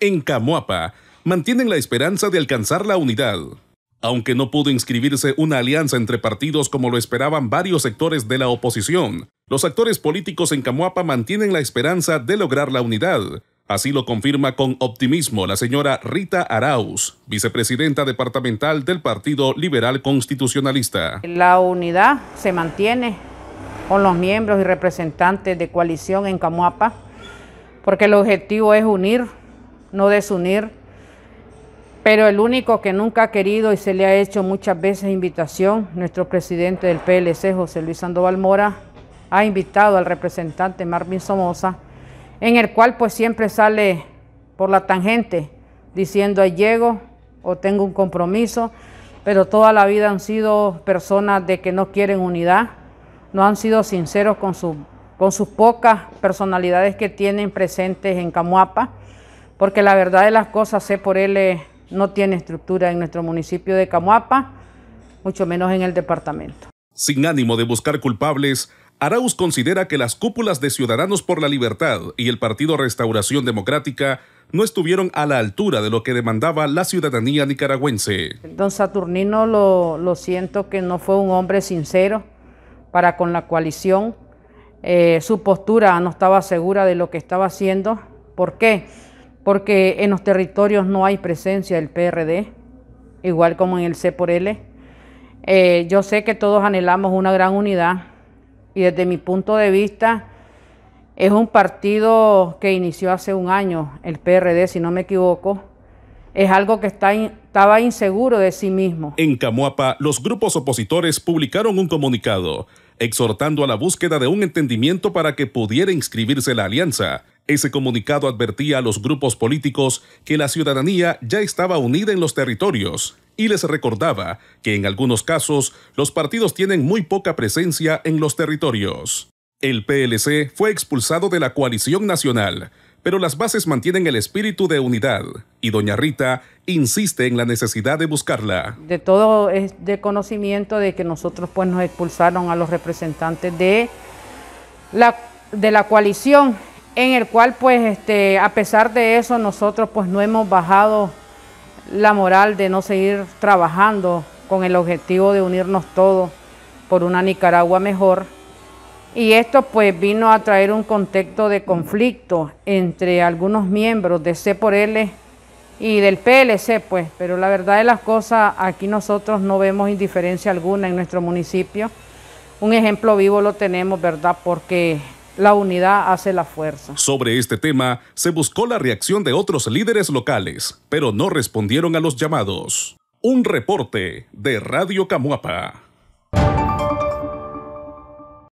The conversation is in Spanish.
en Camuapa, mantienen la esperanza de alcanzar la unidad. Aunque no pudo inscribirse una alianza entre partidos como lo esperaban varios sectores de la oposición, los actores políticos en Camuapa mantienen la esperanza de lograr la unidad. Así lo confirma con optimismo la señora Rita Arauz, vicepresidenta departamental del Partido Liberal Constitucionalista. La unidad se mantiene con los miembros y representantes de coalición en Camuapa, porque el objetivo es unir no desunir. Pero el único que nunca ha querido y se le ha hecho muchas veces invitación, nuestro presidente del PLC, José Luis Sandoval Mora, ha invitado al representante Marvin Somoza, en el cual pues siempre sale por la tangente diciendo ahí llego o tengo un compromiso, pero toda la vida han sido personas de que no quieren unidad, no han sido sinceros con, con sus pocas personalidades que tienen presentes en Camuapa porque la verdad de las cosas, por él, no tiene estructura en nuestro municipio de Camuapa, mucho menos en el departamento. Sin ánimo de buscar culpables, Arauz considera que las cúpulas de Ciudadanos por la Libertad y el Partido Restauración Democrática no estuvieron a la altura de lo que demandaba la ciudadanía nicaragüense. Don Saturnino lo, siento que no fue un hombre sincero para con la coalición. Eh, su postura no estaba segura de lo que estaba haciendo. ¿Por qué? porque en los territorios no hay presencia del PRD, igual como en el C por L. Eh, yo sé que todos anhelamos una gran unidad y desde mi punto de vista es un partido que inició hace un año, el PRD, si no me equivoco. Es algo que está estaba inseguro de sí mismo. En Camuapa, los grupos opositores publicaron un comunicado exhortando a la búsqueda de un entendimiento para que pudiera inscribirse la alianza. Ese comunicado advertía a los grupos políticos que la ciudadanía ya estaba unida en los territorios y les recordaba que en algunos casos los partidos tienen muy poca presencia en los territorios. El PLC fue expulsado de la coalición nacional pero las bases mantienen el espíritu de unidad y doña Rita insiste en la necesidad de buscarla. De todo es de conocimiento de que nosotros pues nos expulsaron a los representantes de la, de la coalición, en el cual pues este, a pesar de eso nosotros pues no hemos bajado la moral de no seguir trabajando con el objetivo de unirnos todos por una Nicaragua mejor y esto pues vino a traer un contexto de conflicto entre algunos miembros de C por L y del PLC, pues, pero la verdad de las cosas, aquí nosotros no vemos indiferencia alguna en nuestro municipio. Un ejemplo vivo lo tenemos, ¿verdad? Porque la unidad hace la fuerza. Sobre este tema, se buscó la reacción de otros líderes locales, pero no respondieron a los llamados. Un reporte de Radio Camuapa.